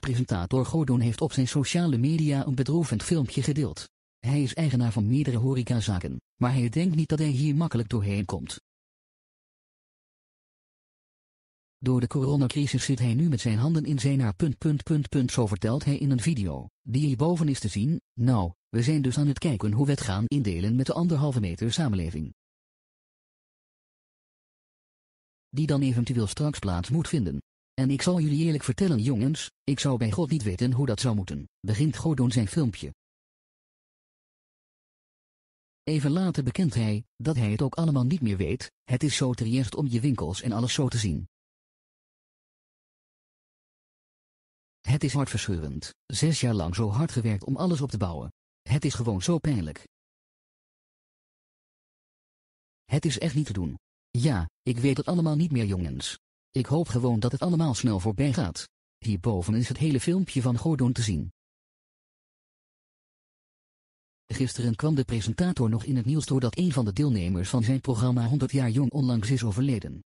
Presentator Gordon heeft op zijn sociale media een bedroevend filmpje gedeeld. Hij is eigenaar van meerdere horecazaken, maar hij denkt niet dat hij hier makkelijk doorheen komt. Door de coronacrisis zit hij nu met zijn handen in zijn haar. zo vertelt hij in een video, die hierboven is te zien. Nou, we zijn dus aan het kijken hoe we het gaan indelen met de anderhalve meter samenleving. Die dan eventueel straks plaats moet vinden. En ik zal jullie eerlijk vertellen jongens, ik zou bij God niet weten hoe dat zou moeten, begint Gordon zijn filmpje. Even later bekent hij, dat hij het ook allemaal niet meer weet, het is zo triest om je winkels en alles zo te zien. Het is hartverscheurend, zes jaar lang zo hard gewerkt om alles op te bouwen. Het is gewoon zo pijnlijk. Het is echt niet te doen. Ja, ik weet het allemaal niet meer jongens, ik hoop gewoon dat het allemaal snel voorbij gaat. Hierboven is het hele filmpje van Gordon te zien. Gisteren kwam de presentator nog in het nieuws door dat een van de deelnemers van zijn programma 100 jaar jong onlangs is overleden.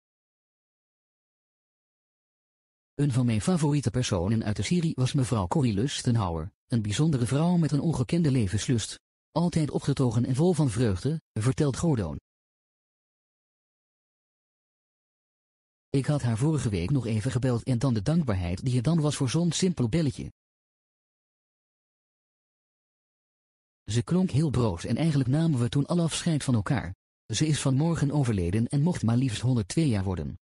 Een van mijn favoriete personen uit de serie was mevrouw Corrie Lustenhauer, een bijzondere vrouw met een ongekende levenslust. Altijd opgetogen en vol van vreugde, vertelt Gordon. Ik had haar vorige week nog even gebeld en dan de dankbaarheid die er dan was voor zo'n simpel belletje. Ze klonk heel broos en eigenlijk namen we toen al afscheid van elkaar. Ze is vanmorgen overleden en mocht maar liefst 102 jaar worden.